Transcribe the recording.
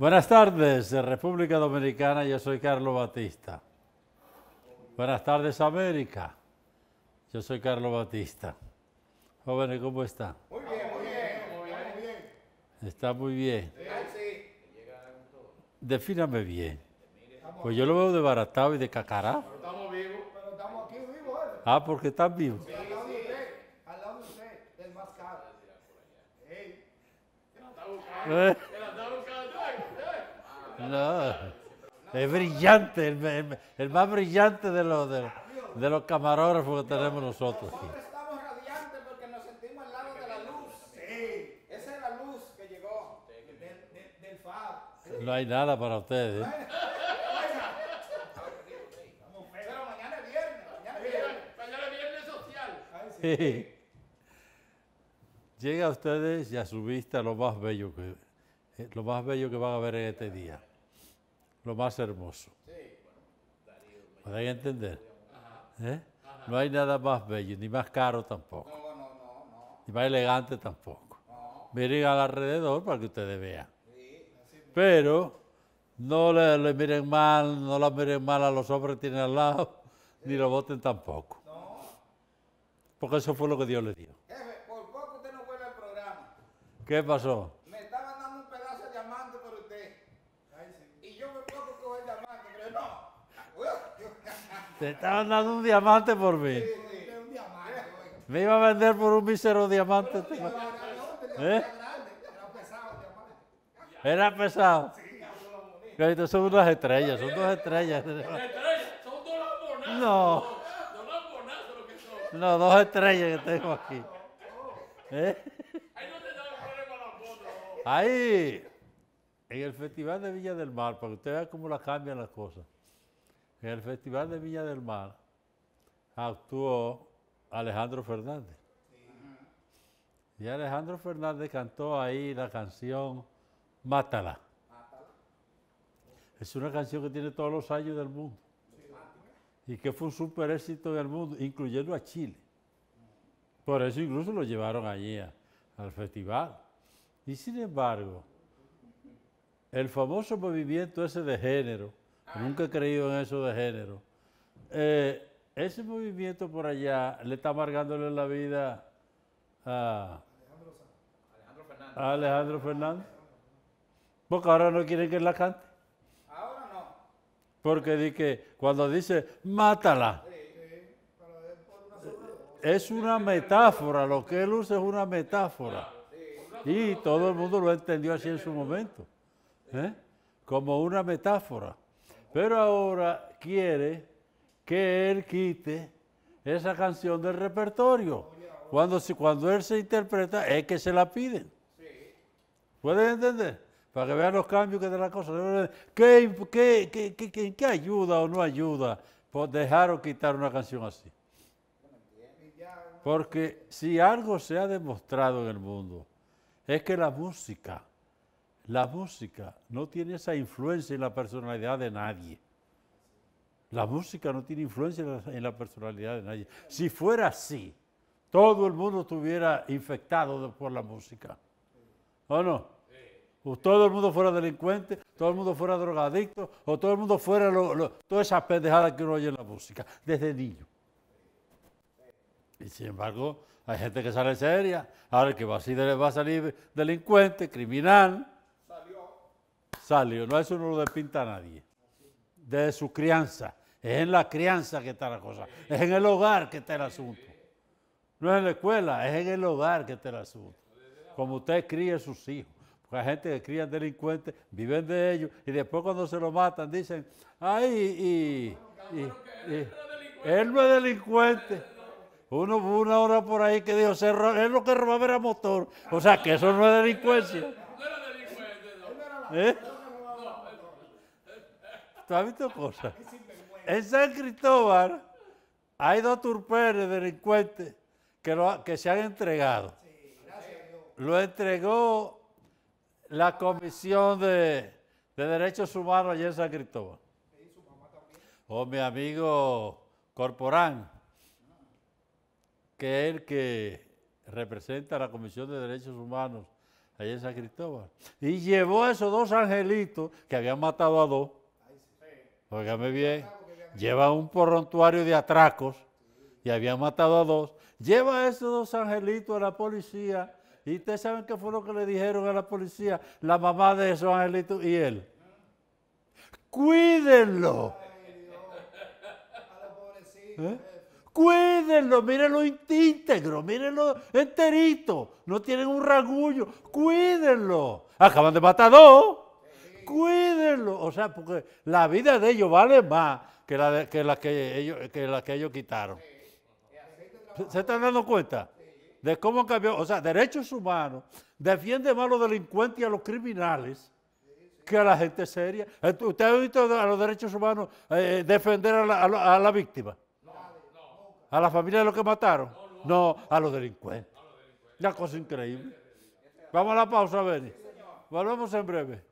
Buenas tardes, República Dominicana, yo soy Carlos Batista. Buenas tardes, América. Yo soy Carlos Batista. Jóvenes, ¿cómo está. Muy bien, muy bien, muy bien. Muy bien. Está muy bien. Sí. Defíname bien. Pues yo lo veo de baratado y de cacará. Pero estamos vivos. Pero estamos aquí vivos. ¿eh? Ah, porque están vivos. al lado usted, más no, es brillante, el, más brillante de los, de, los camarógrafos que tenemos nosotros. Nosotros estamos radiantes porque nos sentimos al lado de la luz. Sí. Esa es la luz que llegó del, del, FAB. No hay nada para ustedes. ¿eh? Pero mañana es viernes. Mañana es viernes, viernes social. sí. Llega a ustedes y a su vista lo más bello que, eh, lo más bello que van a ver en este día lo más hermoso. ¿podéis entender? ¿Eh? No hay nada más bello, ni más caro tampoco. Ni más elegante tampoco. Miren al alrededor para que ustedes vean. Pero no le, miren mal, no la miren mal a los hombres que tienen al lado, ni lo voten tampoco. Porque eso fue lo que Dios le dio. Jefe, por poco usted no fue al programa. ¿Qué pasó? Te estaban dando un diamante por mí. Me iba a vender por un mísero diamante. ¿Eh? Era pesado. son unas estrellas, son dos estrellas. Son dos No. Dos No, dos estrellas que tengo aquí. ¿Eh? Ahí, en el Festival de Villa del Mar, para que usted vea cómo la cambian las cosas. En el Festival de Villa del Mar actuó Alejandro Fernández. Y Alejandro Fernández cantó ahí la canción Mátala. Es una canción que tiene todos los años del mundo. Y que fue un super éxito el mundo, incluyendo a Chile. Mm. Por eso incluso lo llevaron allí al festival. Y sin embargo, el famoso movimiento ese de género, Nunca he creído en eso de género. Eh, ese movimiento por allá le está amargándole la vida a Alejandro Fernández. Porque ahora no quieren que él la cante. Ahora no. Porque di cuando dice mátala. Eh, es, una metáfora, lo que él usa es una metáfora. y todo el mundo lo entendió así en su momento, ¿eh? como una metáfora. Pero ahora quiere que él quite esa canción del repertorio. Cuando, cuando él se interpreta, es que se la piden. ¿Pueden entender? Para que vean los cambios que de la cosa. ¿Qué, qué, qué ayuda o no ayuda por dejar o quitar una canción así? Porque si algo se ha demostrado en el mundo, es que la música la música no tiene esa influencia en la personalidad de nadie. La música no tiene influencia en la personalidad de nadie. Si fuera así, todo el mundo estuviera infectado por la música. ¿O no? O todo el mundo fuera delincuente, todo el mundo fuera drogadicto, o todo el mundo fuera lo, todas esas que uno oye en la música, desde niño. Y sin embargo, hay gente que sale seria, ahora que va a salir delincuente, criminal, salió. No, eso no lo despinta a nadie. Desde su crianza. Es en la crianza que está la cosa. Es en el hogar que está el asunto. No es en la escuela, es en el hogar que está el asunto. Como usted cría a sus hijos. Porque hay gente que cría delincuentes, viven de ellos, y después cuando se lo matan dicen, ay, y, él no es delincuente. Uno una hora por ahí que dijo, es lo que robaba era motor. O sea, que eso no es delincuencia. ¿Eh? ¿Tú has visto cosas? En San Cristóbal hay dos turperes delincuentes que, se han entregado. lo entregó la Comisión de, Derechos Humanos allá en San Cristóbal. O oh, mi amigo Corporán, que es el que representa la Comisión de Derechos Humanos allá en San Cristóbal. Y llevó a esos dos angelitos que habían matado a dos óigame bien, lleva un porrontuario de atracos y habían matado a dos, lleva a esos dos angelitos a la policía y ustedes saben qué fue lo que le dijeron a la policía, la mamá de esos angelitos y él. Cuídenlo. ¿Eh? Cuídenlo, mírenlo íntegro, mírenlo enterito, no tienen un ragullo, cuídenlo. Acaban de matar a dos cuídenlo. O sea, porque la vida de ellos vale más que la, que, ellos, que la que ellos quitaron. ¿Se, están dando cuenta? De cómo cambió. O sea, derechos humanos defiende más a los delincuentes y a los criminales que a la gente seria. ¿Usted ha visto a los derechos humanos eh, eh, defender a la, víctima? ¿A la familia de los que mataron? No, a los delincuentes. Una cosa increíble. Vamos a la pausa, Benny. Volvemos en breve.